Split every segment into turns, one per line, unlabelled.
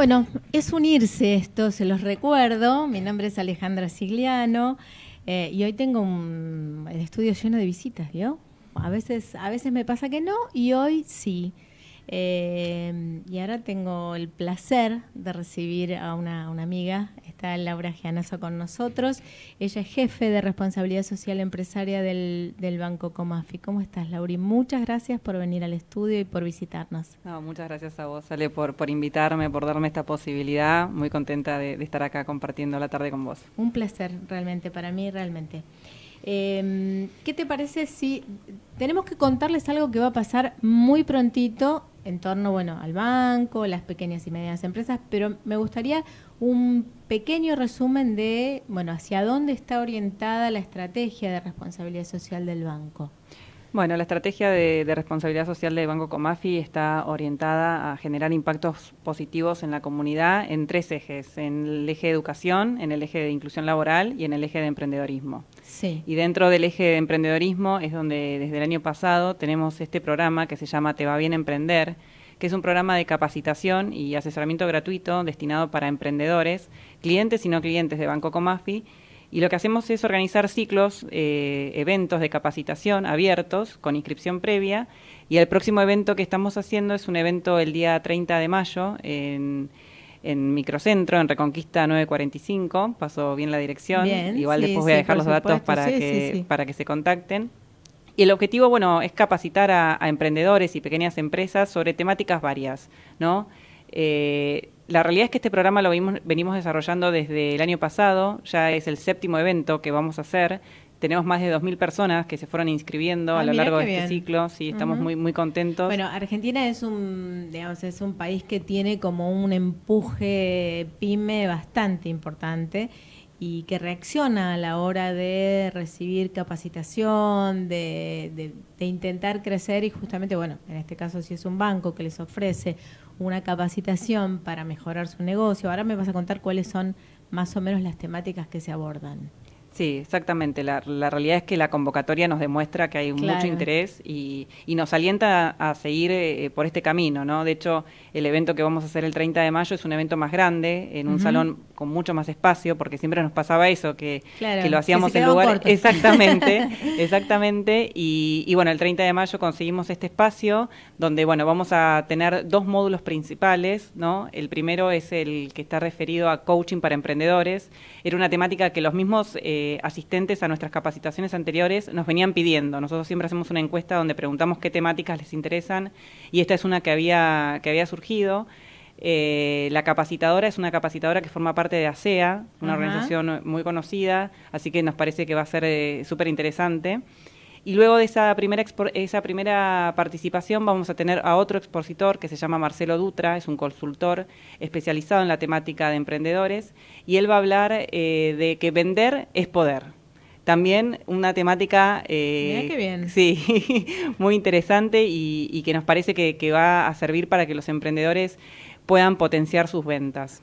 Bueno, es unirse esto, se los recuerdo. Mi nombre es Alejandra Sigliano eh, y hoy tengo un, el estudio lleno de visitas, ¿vio? A veces, a veces me pasa que no y hoy sí. Eh, y ahora tengo el placer de recibir a una, amiga, está Laura Gianazo con nosotros. Ella es jefe de responsabilidad social empresaria del, del Banco Comafi. ¿Cómo estás, Laura? muchas gracias por venir al estudio y por visitarnos. muchas gracias
a vos, Ale, por, por invitarme, por darme esta posibilidad. Muy contenta de, estar acá compartiendo la tarde con vos.
Un placer, realmente, para mí, realmente. Em, ¿Qué te parece si tenemos que contarles algo que va a pasar muy prontito en torno bueno, al banco, las pequeñas y medianas empresas, pero me gustaría un pequeño resumen de bueno, hacia dónde está orientada la estrategia de responsabilidad social del banco.
Bueno, la estrategia de, responsabilidad social de Banco Comafi está orientada a generar impactos positivos en la comunidad en tres ejes, en el eje de educación, en el eje de inclusión laboral y en el eje de emprendedorismo. Sí. Y dentro del eje de emprendedorismo es donde desde el año pasado tenemos este programa que se llama Te va bien emprender, que es un programa de capacitación y asesoramiento gratuito destinado para emprendedores, clientes y no clientes de Banco Comafi, y lo que hacemos es organizar ciclos, eh, eventos de capacitación abiertos con inscripción previa. Y el próximo evento que estamos haciendo es un evento el día 30 de mayo en, Microcentro, en Reconquista 945. Pasó bien la dirección. Igual después voy a dejar los datos para, que, para que se contacten. Y el objetivo, bueno, es capacitar a, emprendedores y pequeñas empresas sobre temáticas varias, ¿no? Eh, la realidad es que este programa lo venimos desarrollando desde el año pasado, ya es el séptimo evento que vamos a hacer. Tenemos más de 2.000 personas que se fueron inscribiendo ah, a lo largo de este ciclo, sí, estamos muy muy contentos. Bueno,
Argentina es un, digamos, es un país que tiene como un empuje pyme bastante importante y que reacciona a la hora de recibir capacitación, de, de, intentar crecer y justamente, bueno, en este caso si es un banco que les ofrece una capacitación para mejorar su negocio, ahora me vas a contar cuáles son más o menos las temáticas que se abordan.
Sí, exactamente. La, realidad es que la convocatoria nos demuestra que hay mucho interés y, nos alienta a seguir eh, por este camino, ¿no? De hecho, el evento que vamos a hacer el 30 de mayo es un evento más grande, en un salón con mucho más espacio, porque siempre nos pasaba eso, que, que lo hacíamos en lugar... Exactamente, exactamente. Y, bueno, el 30 de mayo conseguimos este espacio donde, bueno, vamos a tener dos módulos principales, ¿no? El primero es el que está referido a coaching para emprendedores. Era una temática que los mismos... Eh, eh, asistentes a nuestras capacitaciones anteriores nos venían pidiendo. Nosotros siempre hacemos una encuesta donde preguntamos qué temáticas les interesan y esta es una que había, que había surgido. Eh, la capacitadora es una capacitadora que forma parte de ASEA, e una organización muy conocida, así que nos parece que va a ser eh, súper interesante. Y luego de esa primera, esa primera participación vamos a tener a otro expositor que se llama Marcelo Dutra, es un consultor especializado en la temática de emprendedores, y él va a hablar eh, de que vender es poder también una temática eh, muy interesante y, que nos parece que va a servir para que los emprendedores puedan potenciar sus ventas.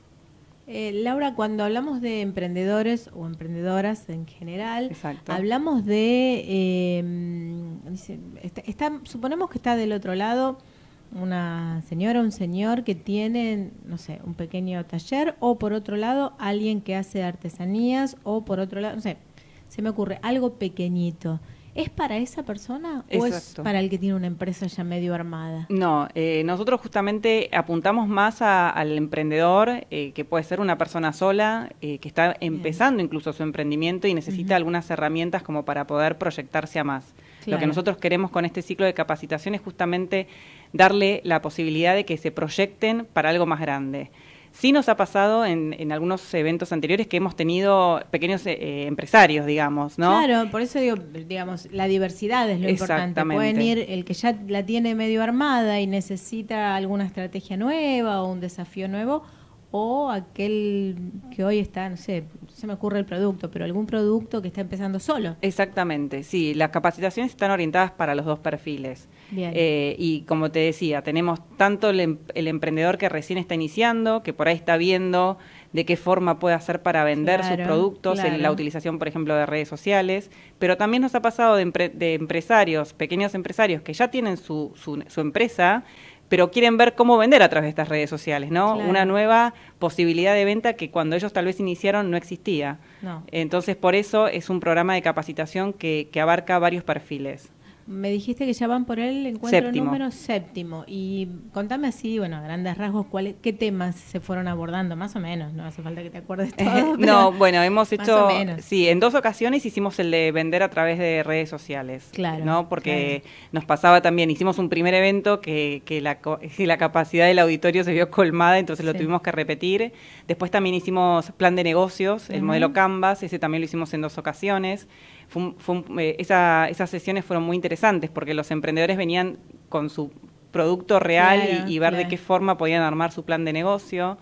Eh, Laura, cuando hablamos de emprendedores o emprendedoras en general, hablamos de, em, suponemos que está del otro lado una señora, o un señor que tienen, no sé, un pequeño taller o por otro lado alguien que hace artesanías o por otro lado, no sé, se me ocurre algo pequeñito. ¿Es para esa persona o es para el que tiene una empresa ya medio armada?
No, eh, nosotros justamente apuntamos más al emprendedor, eh, que puede ser una persona sola, eh, que está empezando incluso su emprendimiento y necesita algunas herramientas como para poder proyectarse a más. Lo que nosotros queremos con este ciclo de capacitación es justamente darle la posibilidad de que se proyecten para algo más grande. Sí nos ha pasado en, algunos eventos anteriores que hemos tenido pequeños eh, eh, empresarios, digamos, ¿no? Claro,
por eso digo, digamos, la diversidad es lo importante. Pueden ir el que ya la tiene medio armada y necesita alguna estrategia nueva o un desafío nuevo, o aquel que hoy está, no sé, se me ocurre el producto, pero algún producto que está empezando solo. Exactamente, sí, las capacitaciones están
orientadas para los dos perfiles. Eh, y como te decía, tenemos tanto em-, el, emprendedor que recién está iniciando, que por ahí está viendo de qué forma puede hacer para vender sus productos, en la utilización, por ejemplo, de redes sociales, pero también nos ha pasado de, empresarios, pequeños empresarios que ya tienen su, su, su empresa, pero quieren ver cómo vender a través de estas redes sociales, ¿no? Una nueva posibilidad de venta que cuando ellos tal vez iniciaron no existía. Entonces, por eso es un programa de capacitación que abarca varios perfiles.
Me dijiste que ya van por el encuentro número séptimo. Y contame así, bueno, a grandes rasgos, ¿qué temas se fueron abordando? Más o menos, no hace falta que te acuerdes todo. no,
bueno, hemos hecho. Sí, en dos ocasiones hicimos el de vender a través de redes sociales. Claro. ¿no? Porque nos pasaba también, hicimos un primer evento que, la, capacidad del auditorio se vio colmada, entonces lo tuvimos que repetir. Después también hicimos plan de negocios, el modelo Canvas, ese también lo hicimos en dos ocasiones. Eh, esas sesiones fueron muy interesantes porque los emprendedores venían con su producto real y, ver de qué forma podían armar su plan de negocio.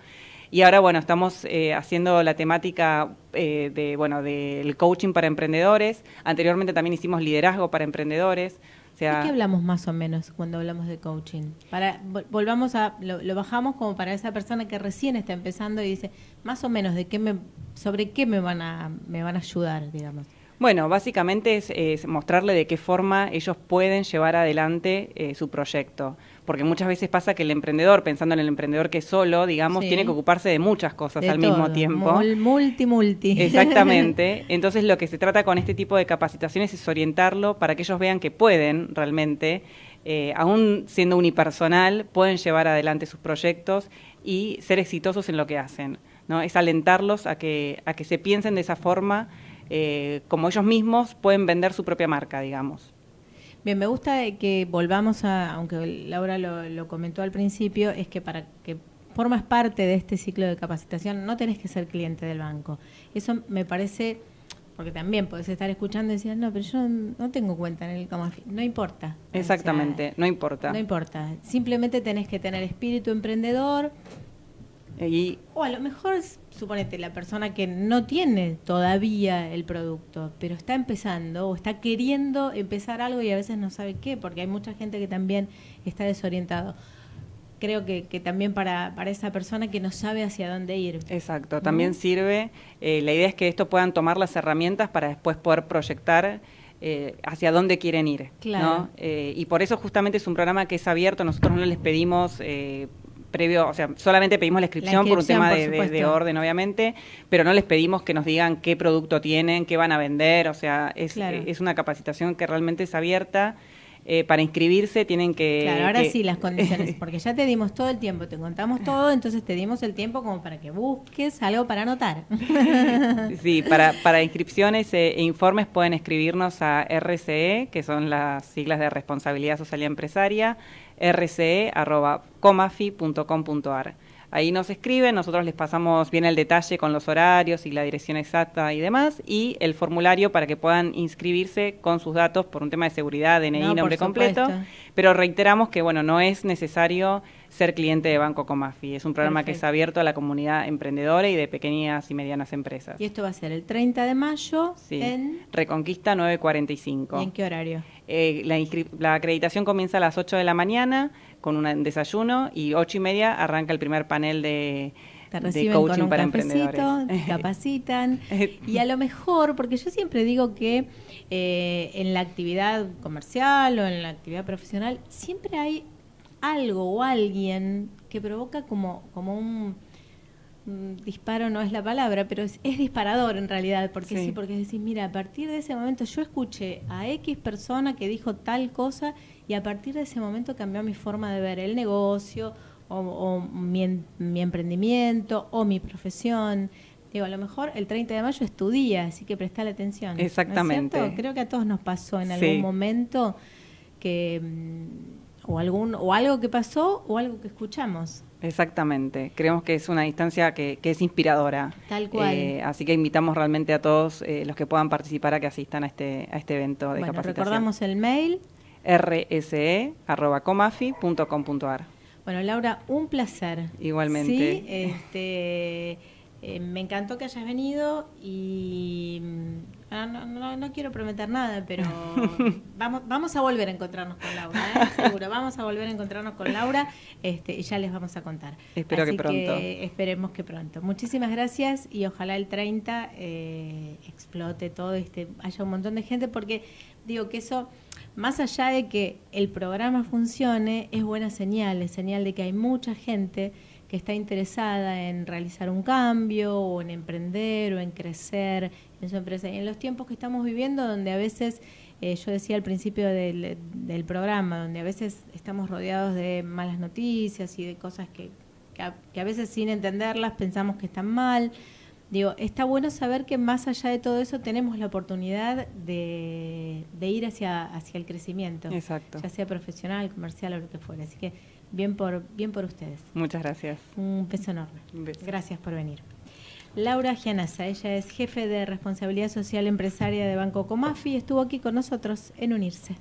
Y ahora, bueno, estamos eh, haciendo la temática eh, de, bueno, del coaching para emprendedores. Anteriormente también hicimos liderazgo para emprendedores.
¿De qué hablamos más o menos cuando hablamos de coaching? Para volvamos a lo, bajamos como para esa persona que recién está empezando y dice más o menos de qué sobre qué me van a me van a ayudar, digamos.
Bueno, básicamente es, mostrarle de qué forma ellos pueden llevar adelante eh, su proyecto. Porque muchas veces pasa que el emprendedor, pensando en el emprendedor que solo, digamos, tiene que ocuparse de muchas cosas al mismo tiempo.
Multi, multi. Exactamente.
Entonces lo que se trata con este tipo de capacitaciones es orientarlo para que ellos vean que pueden realmente, eh, aún siendo unipersonal, pueden llevar adelante sus proyectos y ser exitosos en lo que hacen. ¿no? Es alentarlos a que, a que se piensen de esa forma eh, como ellos mismos pueden vender su propia marca, digamos.
Bien, me gusta que volvamos a, aunque Laura lo, comentó al principio, es que para que formas parte de este ciclo de capacitación no tenés que ser cliente del banco. Eso me parece porque también podés estar escuchando y decir, no, pero yo no tengo cuenta en el No importa.
Exactamente, no importa. No
importa. Simplemente tenés que tener espíritu emprendedor, o a lo mejor, suponete, la persona que no tiene todavía el producto, pero está empezando o está queriendo empezar algo y a veces no sabe qué, porque hay mucha gente que también está desorientado. Creo que, también para, para esa persona que no sabe hacia dónde ir. Exacto, también
sirve, eh, la idea es que esto puedan tomar las herramientas para después poder proyectar eh, hacia dónde quieren ir. Claro. Eh, y por eso justamente es un programa que es abierto, nosotros no les pedimos previo, o sea, solamente pedimos la inscripción, por un tema de, orden, obviamente, pero no les pedimos que nos digan qué producto tienen, qué van a vender, o sea, es, es una capacitación que realmente es abierta eh, para inscribirse tienen que... Claro, ahora sí las
condiciones, porque ya te dimos todo el tiempo, te contamos todo, entonces te dimos el tiempo como para que busques algo para anotar.
Sí, para, para inscripciones e informes pueden escribirnos a RCE, que son las siglas de Responsabilidad Social y Empresaria, rce.comafi.com.ar. Ahí nos escriben, nosotros les pasamos bien el detalle con los horarios y la dirección exacta y demás, y el formulario para que puedan inscribirse con sus datos por un tema de seguridad, DNI, nombre completo. Pero reiteramos que, bueno, no es necesario ser cliente de Banco Comafi. Es un programa que es abierto a la comunidad emprendedora y de pequeñas y medianas empresas. Y esto
va a ser el 30 de mayo en
Reconquista 945. en qué horario? Eh, la, la, acreditación comienza a las 8 de la mañana con un desayuno y 8 y media arranca el primer panel de, te reciben coaching para emprendedores.
capacitan. y a lo mejor, porque yo siempre digo que eh, en la actividad comercial o en la actividad profesional siempre hay algo o alguien que provoca como, como un, disparo no es la palabra, pero es, disparador en realidad, porque sí. porque es decir, mira, a partir de ese momento yo escuché a X persona que dijo tal cosa y a partir de ese momento cambió mi forma de ver el negocio o, mi, emprendimiento o mi profesión. Digo, a lo mejor el 30 de mayo es así que la atención. Exactamente. Creo que a todos nos pasó en algún momento que mm, o algún o algo que pasó o algo que escuchamos.
Exactamente, creemos que es una distancia que, es inspiradora. Tal cual. Eh, así que invitamos realmente a todos eh, los que puedan participar a que asistan a este, a este evento de bueno, Recordamos el mail rse.comafi.com.ar.
Bueno, Laura, un placer. Igualmente. Sí, este, eh, me encantó que hayas venido y Ah, no, no, quiero prometer nada, pero vamos, vamos a volver a encontrarnos con Laura, ¿eh? seguro. Vamos a volver a encontrarnos con Laura este, y ya les vamos a contar. Espero que pronto. esperemos que pronto. Muchísimas gracias y ojalá el 30 eh, explote todo, este, haya un montón de gente, porque digo que eso, más allá de que el programa funcione, es buena señal, es señal de que hay mucha gente que está interesada en realizar un cambio o en emprender o en crecer en su empresa. Y en los tiempos que estamos viviendo, donde a veces, eh, yo decía al principio del, programa, donde a veces estamos rodeados de malas noticias y de cosas que, a, veces sin entenderlas pensamos que están mal. Digo, está bueno saber que más allá de todo eso tenemos la oportunidad de, ir hacia, hacia el crecimiento. Exacto. Ya sea profesional, comercial o lo que fuera. Así que Bien por, bien por ustedes. Muchas gracias. Un beso enorme. Gracias por venir. Laura Gianaza, ella es jefe de responsabilidad social empresaria de Banco Comafi, estuvo aquí con nosotros en Unirse.